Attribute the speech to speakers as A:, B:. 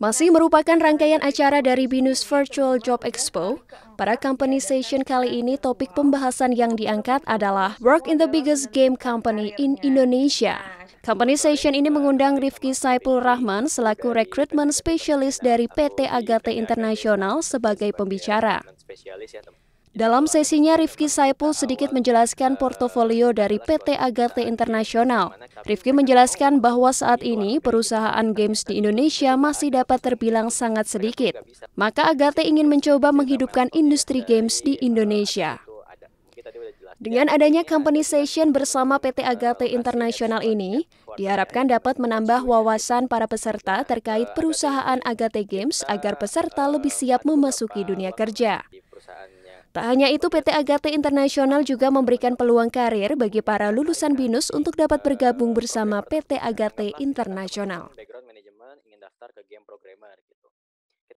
A: Masih merupakan rangkaian acara dari BINUS Virtual Job Expo, pada company session kali ini topik pembahasan yang diangkat adalah Work in the Biggest Game Company in Indonesia. Company session ini mengundang Rifki Saipul Rahman selaku recruitment specialist dari PT Agate Internasional sebagai pembicara. Dalam sesinya, Rifki Saipul sedikit menjelaskan portofolio dari PT Agate Internasional. Rifki menjelaskan bahwa saat ini perusahaan games di Indonesia masih dapat terbilang sangat sedikit. Maka Agate ingin mencoba menghidupkan industri games di Indonesia. Dengan adanya company session bersama PT Agate Internasional ini, diharapkan dapat menambah wawasan para peserta terkait perusahaan Agate Games agar peserta lebih siap memasuki dunia kerja. Tak hanya itu, PT Agate Internasional juga memberikan peluang karir bagi para lulusan BINUS untuk dapat bergabung bersama PT Agate Internasional.